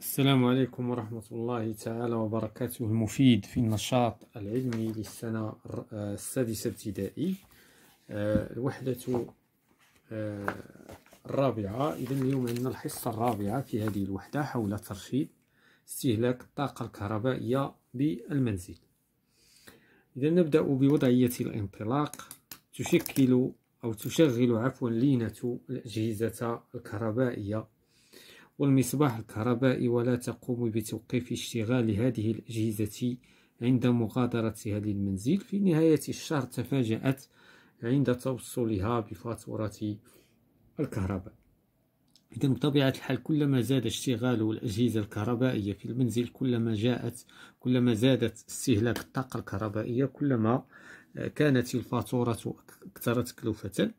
السلام عليكم ورحمة الله تعالى وبركاته المفيد في النشاط العلمي للسنة آه، السادسة ابتدائي آه، الوحدة آه، الرابعة إذا اليوم عندنا الحصة الرابعة في هذه الوحدة حول ترشيد استهلاك الطاقة الكهربائية بالمنزل إذا نبدأ بوضعية الانطلاق تشكل أو تشغل عفوا لينة الأجهزة الكهربائية والمصباح الكهربائي ولا تقوم بتوقيف اشتغال هذه الأجهزة عند مغادرتها للمنزل في نهاية الشهر تفاجأت عند توصلها بفاتورة الكهرباء إذا بطبيعة الحال كلما زاد اشتغال الأجهزة الكهربائية في المنزل كلما جاءت كلما زادت استهلاك الطاقة الكهربائية كلما كانت الفاتورة أكثر تكلفة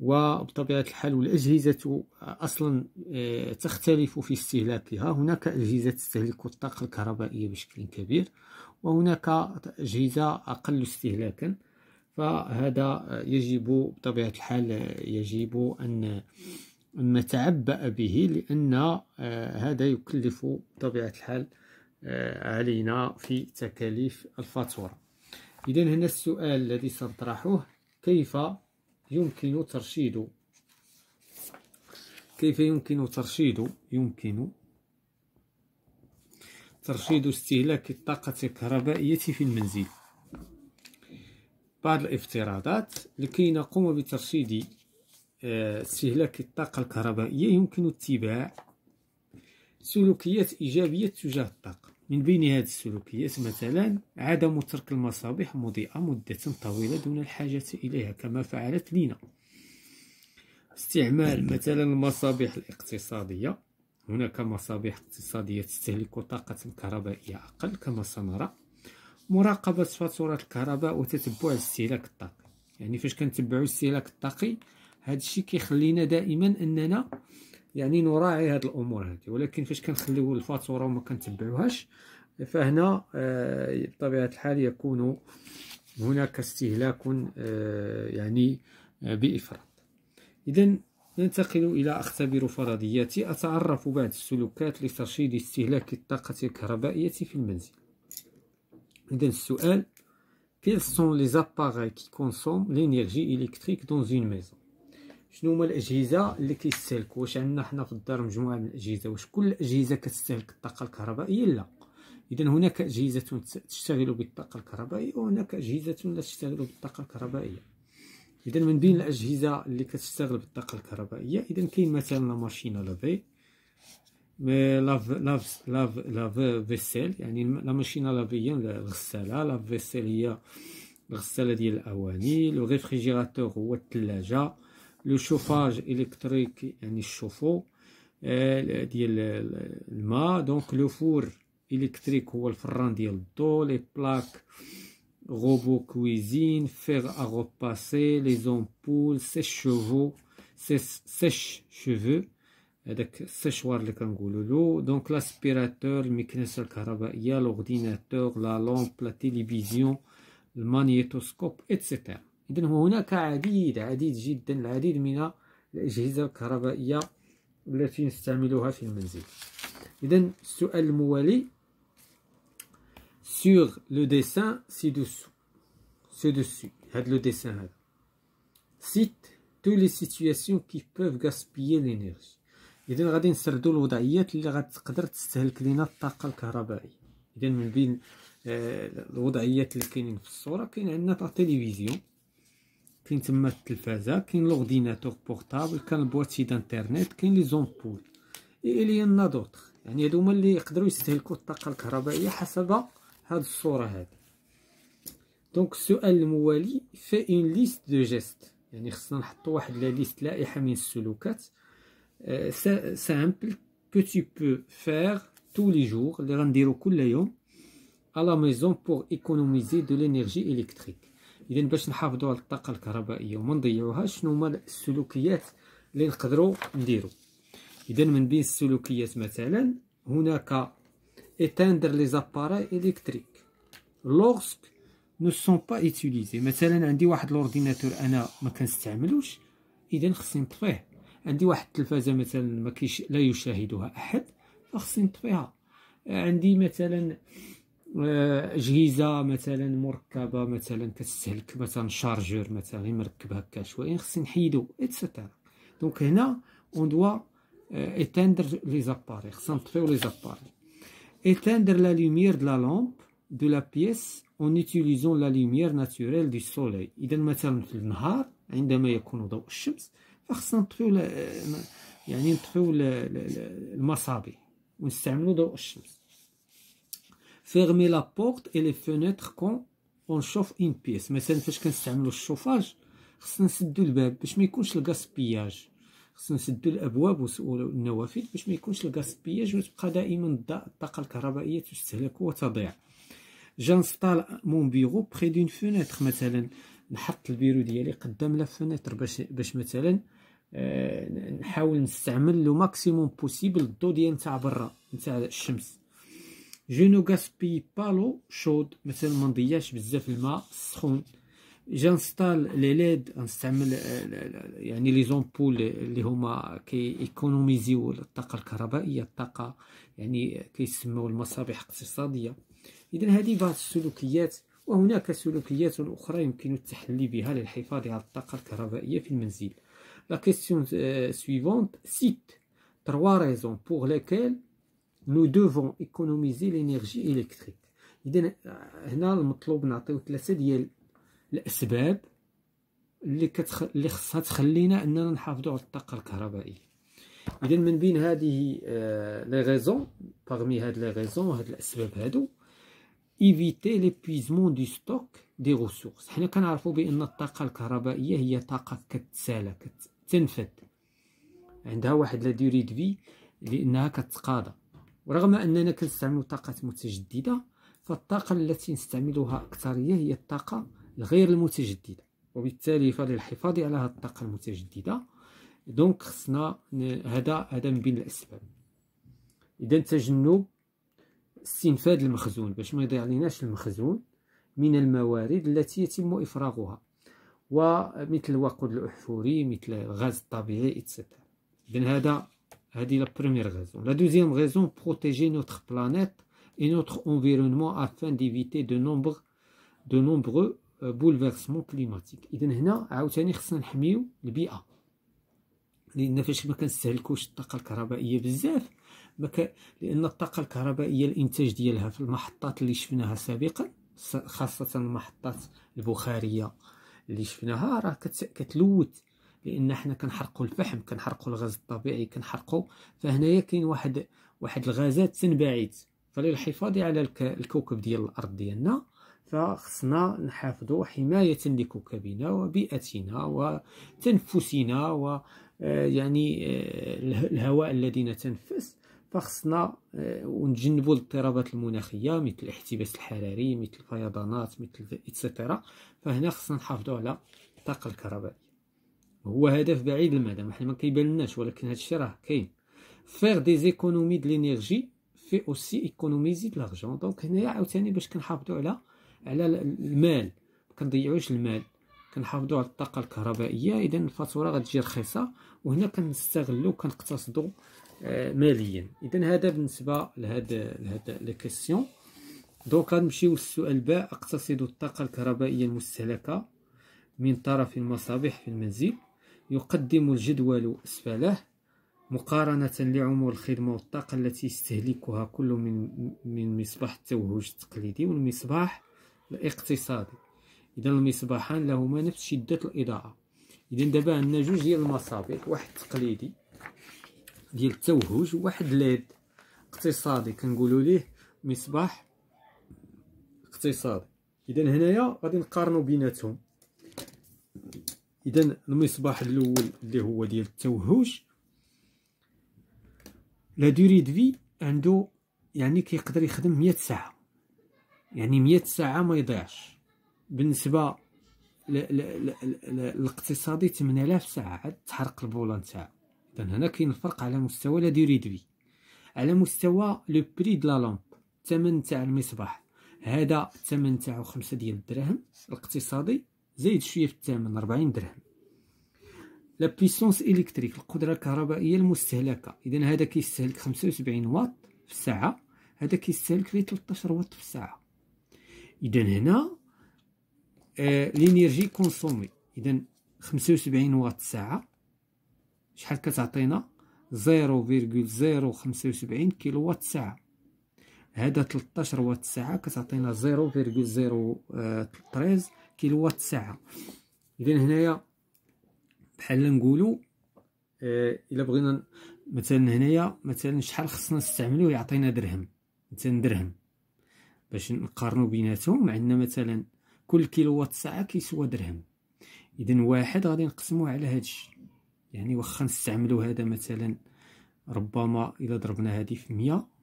وبطبيعة الحال والأجهزة أصلا آه، تختلف في استهلاكها هناك أجهزة تستهلك الطاقة الكهربائية بشكل كبير وهناك أجهزة أقل استهلاكا فهذا يجب بطبيعة الحال يجب أن نتعبأ به لأن آه، هذا يكلف بطبيعة الحال آه، علينا في تكاليف الفاتورة إذا هنا السؤال الذي سنطرحه كيف يمكن ترشيد كيف يمكن ترشيد يمكن ترشيد استهلاك الطاقة الكهربائية في المنزل بعض الافتراضات لكي نقوم بترشيد آه، استهلاك الطاقة الكهربائية يمكن اتباع سلوكيات إيجابية تجاه الطاقة من بين هذه السلوكيات مثلا عدم ترك المصابيح مضيئة مدة طويلة دون الحاجة إليها كما فعلت لينا استعمال مثلا المصابيح الاقتصادية هناك مصابيح اقتصادية تستهلك طاقة كهربائية أقل كما سنرى مراقبة فاتورة الكهرباء وتتبع الاستهلاك الطاقي يعني فاش كنتبعوا الاستهلاك الطاقي هذا الشيء كيخلينا دائما اننا يعني نراعي هاد الامور هادي ولكن فاش كنخليو الفاتوره وما كنتبعوهاش فهنا آه، بطبيعه الحال يكون هناك استهلاك آه، يعني آه، بافراط اذا ننتقل الى اختبر فرضياتي اتعرف بعد السلوكات لترشيد استهلاك الطاقه الكهربائيه في المنزل اذا السؤال quels sont les appareils qui consomment l'énergie électrique dans une maison شنو هما الاجهزه اللي كيستهلك واش عندنا حنا في الدار مجموعه من الاجهزه واش كل اجهزه كتستهلك الطاقه الكهربائيه لا اذا هناك اجهزه تشتغل بالطاقه الكهربائيه وهناك اجهزه لا تشتغل بالطاقه الكهربائيه اذا من بين الاجهزه اللي كتشتغل بالطاقه الكهربائيه اذا كاين مثلا لا ماشين لافي لاف لاف لاف لاف فيسيل يعني لا ماشين لافي الغساله لاف فيسيل هي الغساله ديال الاواني لو الريفريجيراتور هو الثلاجه le chauffage électrique et le chauffe-eau, donc le four électrique ou le frandil d'eau, les plaques, robot cuisine, fer à repasser, les ampoules, sèche-cheveux, sèche-cheveux, avec le donc l'aspirateur, le l'ordinateur, la lampe, la télévision, le magnétoscope, etc. إذا هناك عديد عديد جدا العديد من الأجهزة الكهربائية التي نستعملها في المنزل إذا السؤال الموالي sur le dessin ci-dessous ci-dessus هذا le dessin هذا cite toutes les situations qui peuvent gaspiller l'énergie إذا غادي نسردو الوضعيات اللي غتقدر تستهلك لينا الطاقة الكهربائية إذا من بين آه، الوضعيات اللي كاينين في الصورة كاين عندنا لا تلفزيون كاين تما التلفازه كاين لورديناتور بورطابل كاين البواتي دانترنيت كاين لي زومبول الين دوطخ يعني هادو هما اللي يقدروا يستهلكوا الطاقه الكهربائيه حسب هاد الصوره هادي دونك السؤال الموالي في اون ليست دو جيست يعني خصنا نحطوا واحد لا ليست لائحه من السلوكات سامبل كو تي بو فير tous les jours, les كل يوم à la ميزون بور ايكونوميزي دو لينيرجي الكتريك اذا باش نحافظوا على الطاقه الكهربائيه وما نضيعوهاش شنو هما السلوكيات اللي نقدروا نديرو اذا من بين السلوكيات مثلا هناك اتاندر لي زاباري الكتريك لوغسك نو سون با utilisés مثلا عندي واحد لورديناتور انا ما كنستعملوش اذا خصني نطفيه عندي واحد التلفازه مثلا ما كيش لا يشاهدها احد فخصني نطفيها عندي مثلا اجهزه آه، مثلا مركبه مثلا كتستهلك مثلا شارجور مثلا غير مركب هكا شويه خصني نحيدو اتسيتيرا دونك هنا اون آه، دوا éteindre لي زاباري خصنا نطفيو لي زاباري la لا de la لومب دو لا بيس اون utilisant لا لوميير ناتوريل دو soleil. إذا مثلا في النهار عندما يكون ضوء الشمس فخصنا نطفيو يعني نطفيو المصابي ونستعملو ضوء الشمس. فيغمي لابورت اي لي فونيتر كون شوف اون بيس مثلا فاش كنستعملو الشوفاج خصنا نسدو الباب باش ما يكونش الكاسبياج خصنا نسدو الابواب والنوافذ باش ما يكونش الغاسبياج وتبقى دائما الطاقه الكهربائيه تستهلك وتضيع جانستال مون بيرو بخي دون فونيتر مثلا نحط البيرو ديالي قدام لا فونيتر باش باش مثلا نحاول نستعمل لو ماكسيموم بوسيبل الضو ديال نتاع برا نتاع الشمس جو نو غاسبي با لو شود مثلا ما نضيعش بزاف الماء سخون جانستال لي ليد نستعمل يعني لي زومبول اللي هما كيكونوميزيو الطاقه الكهربائيه الطاقه يعني كيسموا المصابيح اقتصاديه اذا هذه بعض السلوكيات وهناك سلوكيات اخرى يمكن التحلي بها للحفاظ على الطاقه الكهربائيه في المنزل لا كيسيون سويفونت سيت تروا ريزون بوغ ليكيل نو دوفون ايكونوميزي لينيرجي الكتريك اذا هنا المطلوب نعطيو ثلاثه ديال الاسباب اللي كتخ... اللي خصها تخلينا اننا نحافظوا على الطاقه الكهربائيه اذا من بين هذه لي ريزون باغمي هاد لي ريزون هاد الاسباب هادو ايفيتي ليبيزمون دي ستوك دي ريسورس حنا كنعرفوا بان الطاقه الكهربائيه هي طاقه كتسالى كتنفد عندها واحد لا ديوري دفي لانها كتقاضى ورغم أننا كنستعملوا طاقات متجددة فالطاقة التي نستعملها أكثرية هي الطاقة الغير المتجددة وبالتالي فللحفاظ على هذه الطاقة المتجددة دونك خصنا هذا هذا من بين الأسباب إذا تجنب استنفاد المخزون باش ما يضيع ليناش المخزون من الموارد التي يتم إفراغها ومثل الوقود الأحفوري مثل الغاز الطبيعي اتسيتيرا إذا هذا هذه لا بروميير غيزون لا دوزيام غيزون بروتيجي نوتر بلانيت اي نوتر انفيرونمون افان ديفيتي دو نومبر دو نومبرو بولفيرسمون كليماتيك اذا هنا عاوتاني خصنا نحميو البيئه لان فاش ما كنستهلكوش الطاقه الكهربائيه بزاف لان الطاقه الكهربائيه الانتاج ديالها في المحطات اللي شفناها سابقا خاصه المحطات البخاريه اللي شفناها راه كتلوث لان حنا كنحرقوا الفحم كنحرقوا الغاز الطبيعي كنحرقوا فهنايا كاين واحد واحد الغازات تنبعث فللحفاظ على الكوكب ديال الارض ديالنا فخصنا نحافظوا حماية لكوكبنا وبيئتنا وتنفسنا و آه، يعني آه، الهواء الذي نتنفس فخصنا آه، ونجنبوا الاضطرابات المناخيه مثل الاحتباس الحراري مثل الفيضانات مثل اتسترا فهنا خصنا نحافظوا على الطاقه الكهربائيه هو هدف بعيد المدى ما كيبانلناش ولكن هادشي راه كاين فير دي زيكونومي د لينيرجي في اوسي ايكونوميزي دو لارجون دونك هنايا عاوتاني باش كنحافظوا على على المال ما كنضيعوش المال كنحافظوا على الطاقه الكهربائيه اذا الفاتوره غتجي رخيصه وهنا كنستغلوا كنقتصدوا آه، ماليا اذا هذا بالنسبه لهذا لهذا لي كيسيون دونك غنمشيو للسؤال باء اقتصد الطاقه الكهربائيه المستهلكه من طرف المصابيح في المنزل يقدم الجدول أسفله مقارنة لعمر الخدمة والطاقة التي يستهلكها كل من من مصباح التوهج التقليدي والمصباح الاقتصادي إذا المصباحان لهما نفس شدة الإضاءة إذا دابا عندنا جوج ديال المصابيح واحد تقليدي ديال التوهج وواحد ليد اقتصادي كنقولوا ليه مصباح اقتصادي اذا هنايا غادي نقارنوا بيناتهم اذا المصباح الاول اللي هو ديال التوهج لا دوري في عنده يعني كيقدر يخدم 100 ساعه يعني 100 ساعه ما يضيعش بالنسبه الاقتصادي 8000 ساعه عاد تحرق البوله نتاعها اذا هنا كاين الفرق على مستوى لا دوري في على مستوى لو بري دو لا لامب الثمن تاع المصباح هذا الثمن تاعو خمسة ديال الدراهم الاقتصادي زايد شويه في الثمن 40 درهم لا بويسونس الكتريك القدره الكهربائيه المستهلكه اذا هذا كيستهلك 75 واط في الساعه هذا كيستهلك غير 13 واط في الساعه اذا هنا آه لينيرجي كونسومي اذا 75 واط الساعه شحال كتعطينا 0.075 واط ساعه هذا 13 واط ساعة كتعطينا 0.013 كيلو واط ساعة اذا هنايا بحال نقولوا آه، الا بغينا مثلا هنايا مثلا شحال خصنا نستعملوه يعطينا درهم مثلا درهم باش نقارنوا بيناتهم عندنا مثلا كل كيلو واط ساعه كيسوى درهم اذا واحد غادي نقسموه على هادشي يعني واخا نستعملوا هذا مثلا ربما الا ضربنا هذه في 100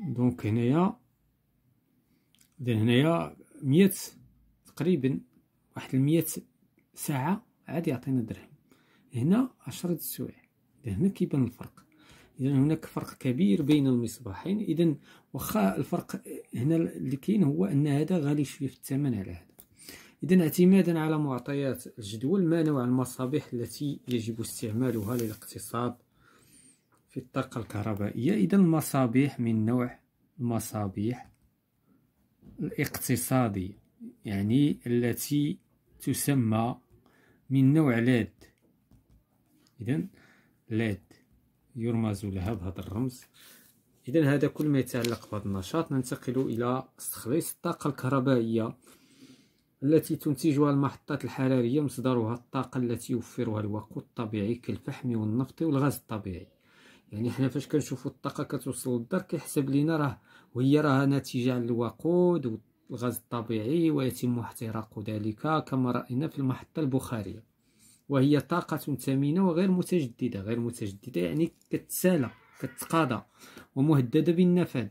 دونك هنايا اذا هنايا مية تقريبا واحد المية ساعة عاد يعطينا درهم هنا عشرة السوايع هنا كيبان الفرق اذا هناك فرق كبير بين المصباحين اذا واخا الفرق هنا اللي كاين هو ان هذا غالي شويه في الثمن على هذا اذا اعتمادا على معطيات الجدول ما نوع المصابيح التي يجب استعمالها للاقتصاد في الطاقة الكهربائية إذا المصابيح من نوع المصابيح الاقتصادي يعني التي تسمى من نوع لاد إذا لاد يرمز لها بهذا الرمز إذا هذا كل ما يتعلق بهذا النشاط ننتقل إلى تخليص الطاقة الكهربائية التي تنتجها المحطات الحرارية مصدرها الطاقة التي يوفرها الوقود الطبيعي كالفحم والنفط والغاز الطبيعي يعني حنا فاش كنشوفوا الطاقه كتوصل للدار كيحسب لينا راه وهي راه ناتجه عن الوقود والغاز الطبيعي ويتم احتراق ذلك كما راينا في المحطه البخاريه وهي طاقه ثمينه وغير متجدده غير متجدده يعني كتسالى كتقاضى ومهدده بالنفاذ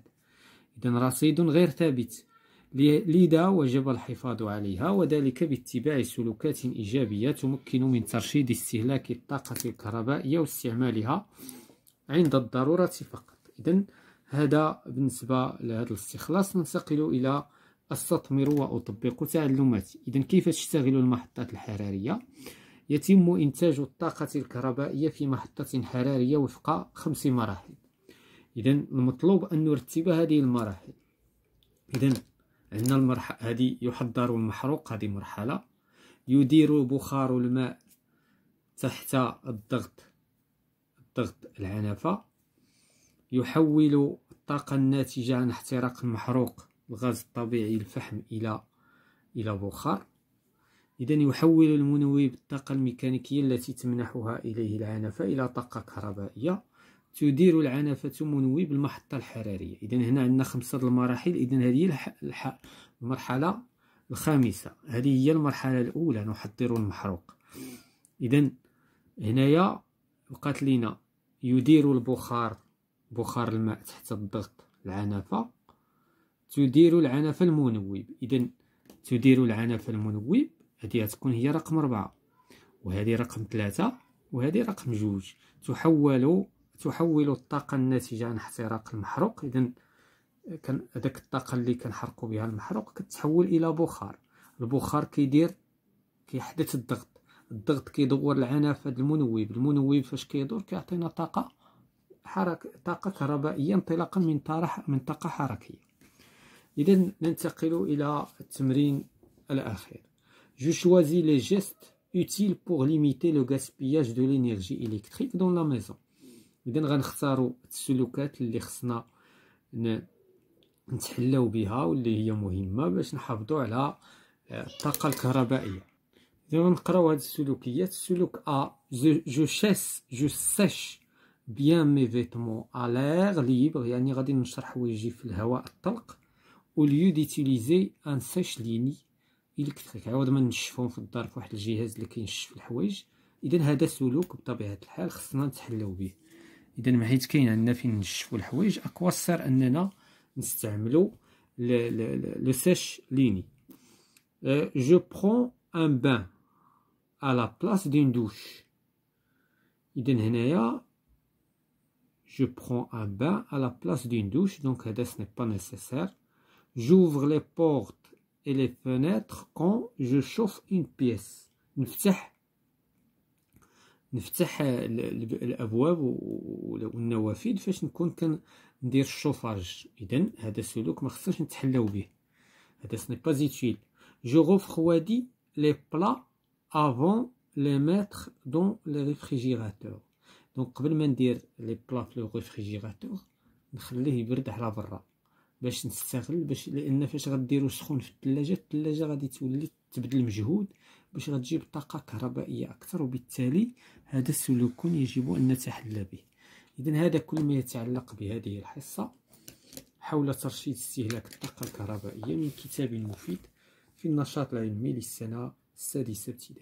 اذا رصيد غير ثابت لذا وجب الحفاظ عليها وذلك باتباع سلوكات إيجابية تمكن من ترشيد استهلاك الطاقة الكهربائية واستعمالها عند الضرورة فقط إذا هذا بالنسبة لهذا الاستخلاص ننتقل إلى أستثمر وأطبق تعلماتي إذا كيف تشتغل المحطات الحرارية يتم إنتاج الطاقة الكهربائية في محطة حرارية وفق خمس مراحل إذا المطلوب أن نرتب هذه المراحل إذا عندنا المرحلة هذه يحضر المحروق هذه مرحلة يدير بخار الماء تحت الضغط ضغط العنفة يحول الطاقة الناتجة عن احتراق المحروق الغاز الطبيعي الفحم إلى إلى بخار إذا يحول المنوب الطاقة الميكانيكية التي تمنحها إليه العنفة إلى طاقة كهربائية تدير العنفة منوب المحطة الحرارية إذا هنا عندنا خمسة المراحل إذا هذه الح... الح... المرحلة الخامسة هذه هي المرحلة الأولى نحضر المحروق إذا هنايا وقالت لينا يدير البخار بخار الماء تحت الضغط العنفة تدير العنف المنوب إذا تدير العنف المنوب هذه تكون هي رقم أربعة وهذه رقم ثلاثة وهذه رقم جوج تحول تحول الطاقة الناتجة عن احتراق المحروق إذا كان هذاك الطاقة اللي كنحرقو بها المحروق كتحول إلى بخار البخار كيدير كيحدث الضغط الضغط كيدور العنف في المنوب المنوب فاش كيدور كيعطينا طاقه حركه طاقه كهربائيه انطلاقا من طرح من طاقه حركيه اذا ننتقل الى التمرين الاخير جو شوازي لي جيست utiles pour limiter le gaspillage de l'énergie électrique dans la maison اذا غنختاروا السلوكات اللي خصنا نتحلاو بها واللي هي مهمه باش نحافظوا على آه، الطاقه الكهربائيه دابا نقراو هاد السلوكيات السلوك ا جو شيس جو سيش بيان مي فيتمون ا لير ليبر يعني غادي نشرح حوايجي في الهواء الطلق او ليو ديتيليزي ان سيش ليني الكتريك عاود ما نشفهم في الدار في واحد الجهاز اللي كينشف الحوايج اذا هذا سلوك بطبيعه الحال خصنا نتحلاو به اذا ما حيت كاين عندنا فين نشفوا الحوايج اكوا اننا نستعملوا لو سيش ليني جو برون ان بان à la place d'une douche. Iden hnaia je prends un bain à la place d'une douche donc ça ce n'est pas nécessaire. J'ouvre les portes et les fenêtres quand je chauffe une pièce. Nftah Nftah euh, les abwaab ou les نوافذ fash nkon kan ndir chauffage. Iden hada سلوك ما خصناش نتحلوا به. ce n'est pas utile. Je refroidis les plats avant les mettre dans le réfrigérateur دونك قبل ما ندير لي بلا في لو ريفريجيراتور نخليه يبرد على برا باش نستغل باش لان فاش غديرو سخون في الثلاجه الثلاجه غادي تولي تبدل مجهود باش غتجيب طاقه كهربائيه اكثر وبالتالي هذا السلوكون يجب ان نتحلى به اذا هذا كل ما يتعلق بهذه الحصه حول ترشيد استهلاك الطاقه الكهربائيه من كتاب مفيد في النشاط العلمي للسنه 设计设计的